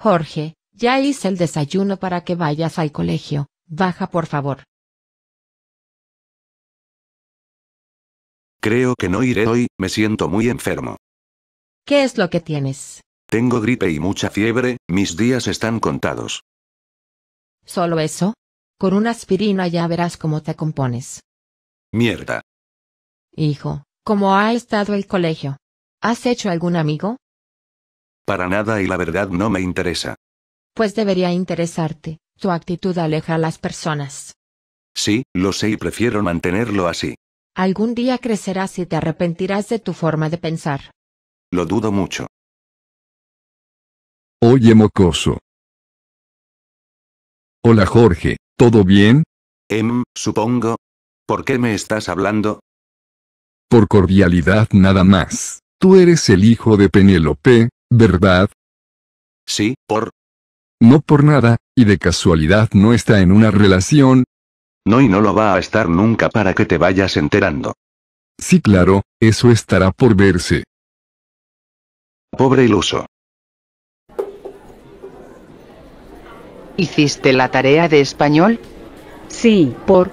Jorge, ya hice el desayuno para que vayas al colegio, baja por favor. Creo que no iré hoy, me siento muy enfermo. ¿Qué es lo que tienes? Tengo gripe y mucha fiebre, mis días están contados. ¿Solo eso? Con una aspirina ya verás cómo te compones. Mierda. Hijo, ¿cómo ha estado el colegio? ¿Has hecho algún amigo? Para nada y la verdad no me interesa. Pues debería interesarte, tu actitud aleja a las personas. Sí, lo sé y prefiero mantenerlo así. Algún día crecerás y te arrepentirás de tu forma de pensar. Lo dudo mucho. Oye, mocoso. Hola, Jorge, ¿todo bien? Em, supongo. ¿Por qué me estás hablando? Por cordialidad nada más. Tú eres el hijo de Penélope, ¿verdad? Sí, por... No por nada, y de casualidad no está en una relación. No y no lo va a estar nunca para que te vayas enterando. Sí, claro, eso estará por verse. Pobre iluso. ¿Hiciste la tarea de español? Sí, por...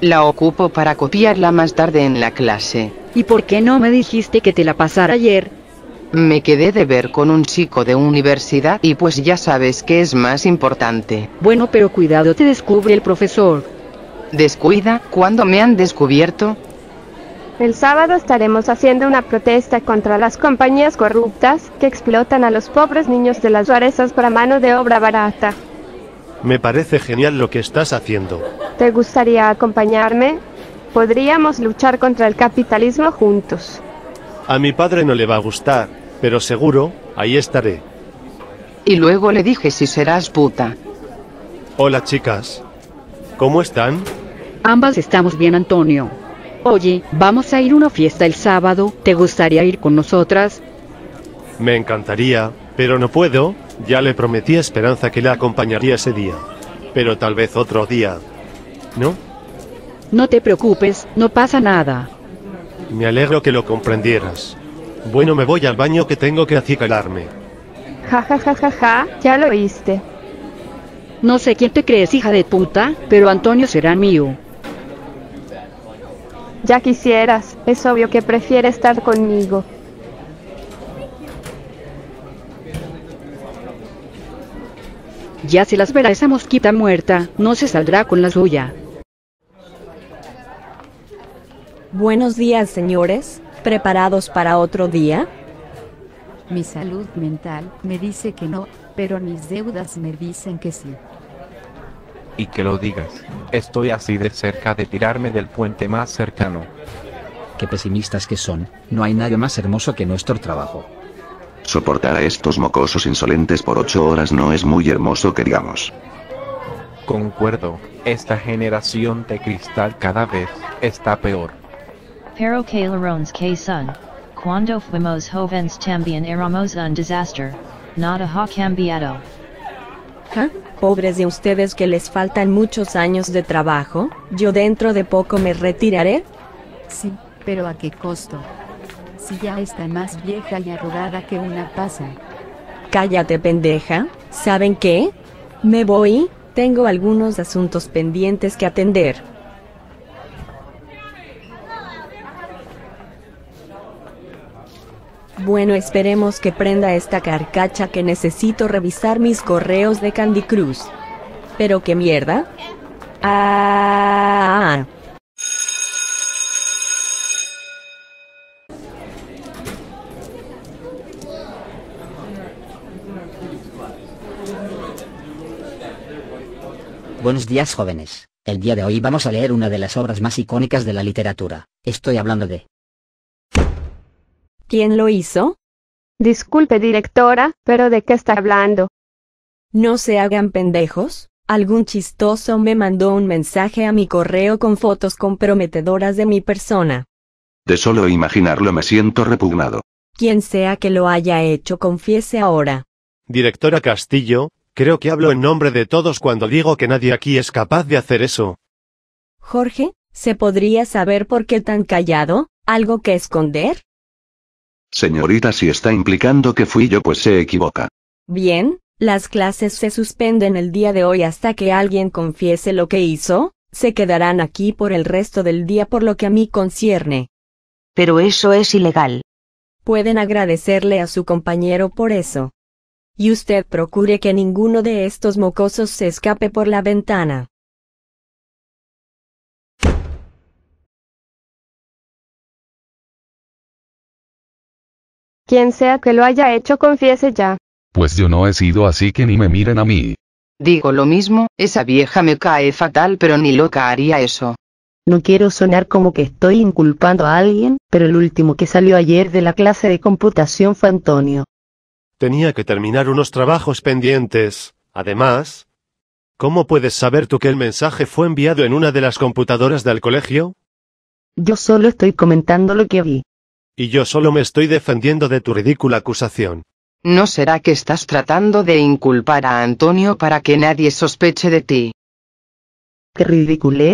La ocupo para copiarla más tarde en la clase. ¿Y por qué no me dijiste que te la pasara ayer? Me quedé de ver con un chico de universidad y pues ya sabes que es más importante. Bueno, pero cuidado, te descubre el profesor. Descuida, ¿cuándo me han descubierto? El sábado estaremos haciendo una protesta contra las compañías corruptas que explotan a los pobres niños de las Suarezas para mano de obra barata. Me parece genial lo que estás haciendo. ¿Te gustaría acompañarme? Podríamos luchar contra el capitalismo juntos. A mi padre no le va a gustar, pero seguro, ahí estaré. Y luego le dije si serás puta. Hola chicas. ¿Cómo están? Ambas estamos bien, Antonio. Oye, vamos a ir a una fiesta el sábado, ¿te gustaría ir con nosotras? Me encantaría, pero no puedo, ya le prometí a Esperanza que la acompañaría ese día. Pero tal vez otro día. ¿No? No te preocupes, no pasa nada. Me alegro que lo comprendieras. Bueno, me voy al baño que tengo que acicalarme. Ja ja ja ja ja, ya lo oíste. No sé quién te crees, hija de puta, pero Antonio será mío. Ya quisieras, es obvio que prefiere estar conmigo. Ya se las verá esa mosquita muerta, no se saldrá con la suya. Buenos días, señores preparados para otro día? Mi salud mental me dice que no, pero mis deudas me dicen que sí. Y que lo digas, estoy así de cerca de tirarme del puente más cercano. Qué pesimistas que son, no hay nadie más hermoso que nuestro trabajo. Soportar a estos mocosos insolentes por ocho horas no es muy hermoso que digamos. Concuerdo, esta generación de cristal cada vez está peor. Pero calerones que son, cuando fuimos jóvenes también éramos un desastre, nada ha cambiado. ¿Ah? Pobres de ustedes que les faltan muchos años de trabajo, yo dentro de poco me retiraré. Sí, pero ¿a qué costo? Si ya está más vieja y arrugada que una pasa. Cállate, pendeja. ¿Saben qué? Me voy, tengo algunos asuntos pendientes que atender. Bueno esperemos que prenda esta carcacha que necesito revisar mis correos de Candy Cruz. Pero qué mierda. Ah. Buenos días jóvenes. El día de hoy vamos a leer una de las obras más icónicas de la literatura. Estoy hablando de... ¿Quién lo hizo? Disculpe, directora, pero ¿de qué está hablando? No se hagan pendejos. Algún chistoso me mandó un mensaje a mi correo con fotos comprometedoras de mi persona. De solo imaginarlo me siento repugnado. Quien sea que lo haya hecho, confiese ahora. Directora Castillo, creo que hablo en nombre de todos cuando digo que nadie aquí es capaz de hacer eso. Jorge, ¿se podría saber por qué tan callado? ¿Algo que esconder? Señorita, si está implicando que fui yo, pues se equivoca. Bien, las clases se suspenden el día de hoy hasta que alguien confiese lo que hizo, se quedarán aquí por el resto del día por lo que a mí concierne. Pero eso es ilegal. Pueden agradecerle a su compañero por eso. Y usted procure que ninguno de estos mocosos se escape por la ventana. Quien sea que lo haya hecho confiese ya. Pues yo no he sido así que ni me miren a mí. Digo lo mismo, esa vieja me cae fatal pero ni loca haría eso. No quiero sonar como que estoy inculpando a alguien, pero el último que salió ayer de la clase de computación fue Antonio. Tenía que terminar unos trabajos pendientes, además. ¿Cómo puedes saber tú que el mensaje fue enviado en una de las computadoras del colegio? Yo solo estoy comentando lo que vi. Y yo solo me estoy defendiendo de tu ridícula acusación. ¿No será que estás tratando de inculpar a Antonio para que nadie sospeche de ti? ¡Qué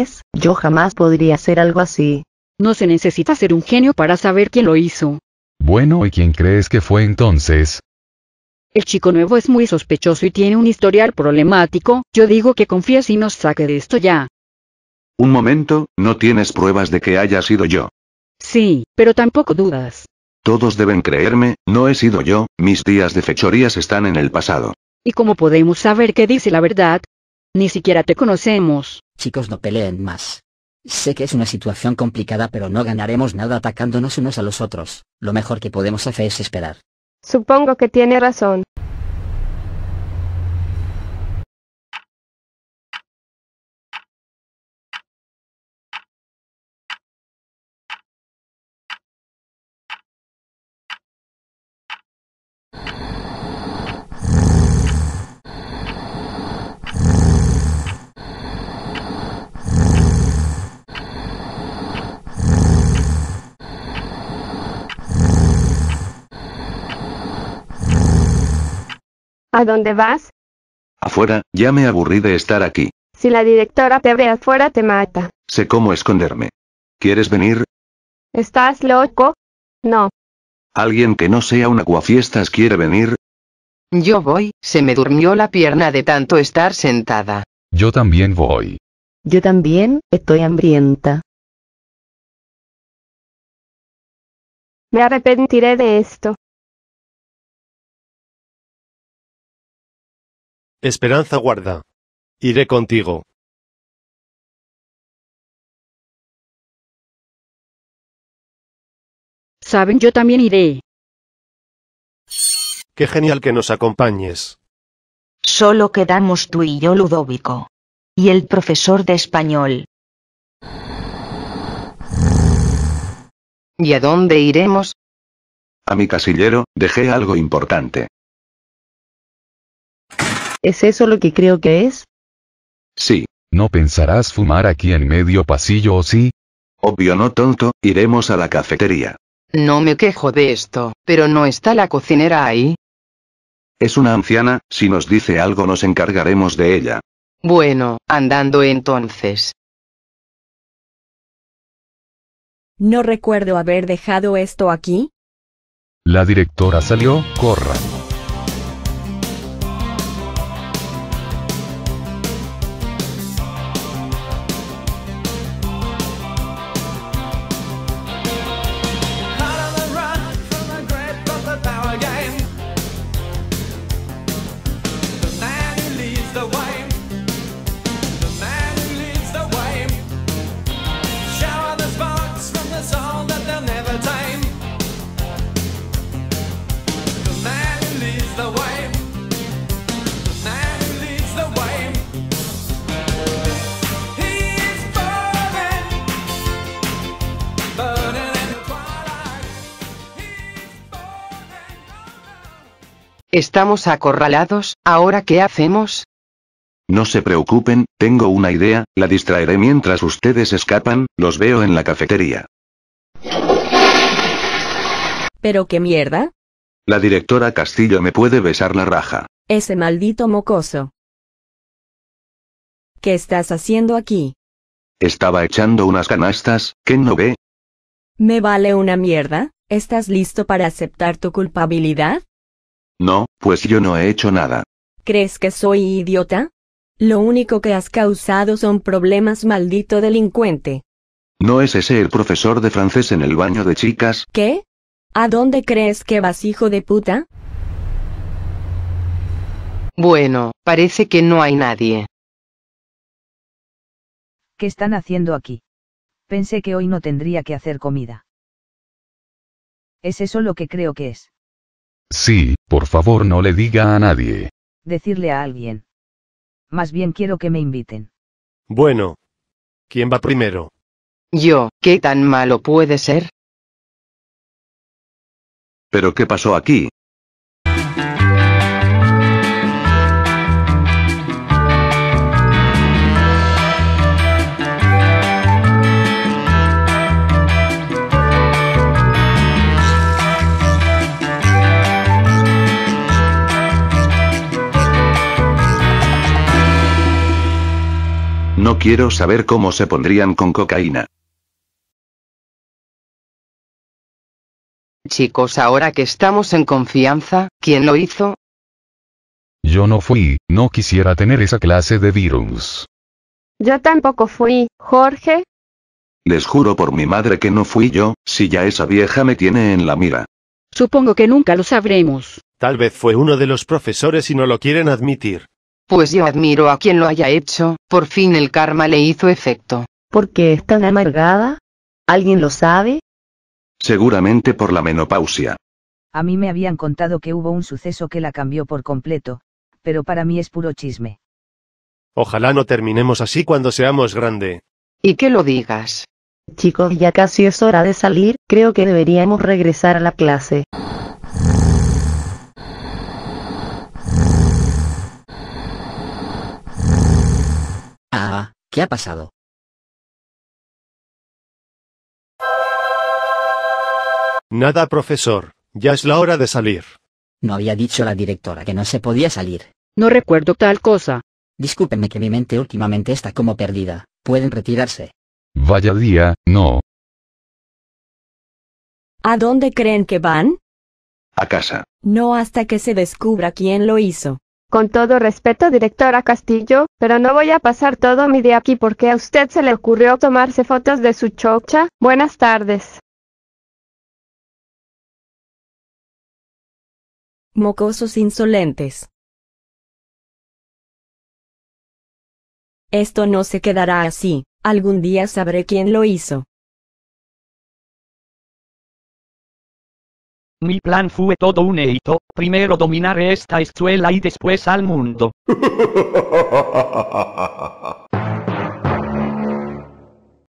es? Yo jamás podría hacer algo así. No se necesita ser un genio para saber quién lo hizo. Bueno, ¿y quién crees que fue entonces? El chico nuevo es muy sospechoso y tiene un historial problemático, yo digo que confíes y nos saque de esto ya. Un momento, no tienes pruebas de que haya sido yo. Sí, pero tampoco dudas. Todos deben creerme, no he sido yo, mis días de fechorías están en el pasado. ¿Y cómo podemos saber qué dice la verdad? Ni siquiera te conocemos. Chicos, no peleen más. Sé que es una situación complicada, pero no ganaremos nada atacándonos unos a los otros. Lo mejor que podemos hacer es esperar. Supongo que tiene razón. dónde vas? Afuera, ya me aburrí de estar aquí. Si la directora te ve afuera te mata. Sé cómo esconderme. ¿Quieres venir? ¿Estás loco? No. ¿Alguien que no sea un aguafiestas quiere venir? Yo voy, se me durmió la pierna de tanto estar sentada. Yo también voy. Yo también, estoy hambrienta. Me arrepentiré de esto. Esperanza guarda. Iré contigo. Saben, yo también iré. Qué genial que nos acompañes. Solo quedamos tú y yo, Ludovico. Y el profesor de español. ¿Y a dónde iremos? A mi casillero, dejé algo importante. ¿Es eso lo que creo que es? Sí. ¿No pensarás fumar aquí en medio pasillo o sí? Obvio no tonto, iremos a la cafetería. No me quejo de esto, pero ¿no está la cocinera ahí? Es una anciana, si nos dice algo nos encargaremos de ella. Bueno, andando entonces. No recuerdo haber dejado esto aquí. La directora salió, corra. Estamos acorralados, ¿ahora qué hacemos? No se preocupen, tengo una idea, la distraeré mientras ustedes escapan, los veo en la cafetería. ¿Pero qué mierda? La directora Castillo me puede besar la raja. Ese maldito mocoso. ¿Qué estás haciendo aquí? Estaba echando unas canastas, ¿qué no ve? ¿Me vale una mierda? ¿Estás listo para aceptar tu culpabilidad? No, pues yo no he hecho nada. ¿Crees que soy idiota? Lo único que has causado son problemas, maldito delincuente. ¿No es ese el profesor de francés en el baño de chicas? ¿Qué? ¿A dónde crees que vas, hijo de puta? Bueno, parece que no hay nadie. ¿Qué están haciendo aquí? Pensé que hoy no tendría que hacer comida. ¿Es eso lo que creo que es? Sí, por favor no le diga a nadie. Decirle a alguien. Más bien quiero que me inviten. Bueno. ¿Quién va primero? Yo, ¿qué tan malo puede ser? ¿Pero qué pasó aquí? No quiero saber cómo se pondrían con cocaína. Chicos, ahora que estamos en confianza, ¿quién lo hizo? Yo no fui, no quisiera tener esa clase de virus. Yo tampoco fui, Jorge. Les juro por mi madre que no fui yo, si ya esa vieja me tiene en la mira. Supongo que nunca lo sabremos. Tal vez fue uno de los profesores y no lo quieren admitir. Pues yo admiro a quien lo haya hecho, por fin el karma le hizo efecto. ¿Por qué es tan amargada? ¿Alguien lo sabe? Seguramente por la menopausia. A mí me habían contado que hubo un suceso que la cambió por completo, pero para mí es puro chisme. Ojalá no terminemos así cuando seamos grandes. Y qué lo digas. Chicos, ya casi es hora de salir, creo que deberíamos regresar a la clase. ¿Qué ha pasado? Nada, profesor. Ya es la hora de salir. No había dicho la directora que no se podía salir. No recuerdo tal cosa. Discúlpenme que mi mente últimamente está como perdida. Pueden retirarse. Vaya día, no. ¿A dónde creen que van? A casa. No hasta que se descubra quién lo hizo. Con todo respeto, directora Castillo, pero no voy a pasar todo mi día aquí porque a usted se le ocurrió tomarse fotos de su chocha. Buenas tardes. Mocosos insolentes. Esto no se quedará así, algún día sabré quién lo hizo. Mi plan fue todo un hito, primero dominar esta escuela y después al mundo.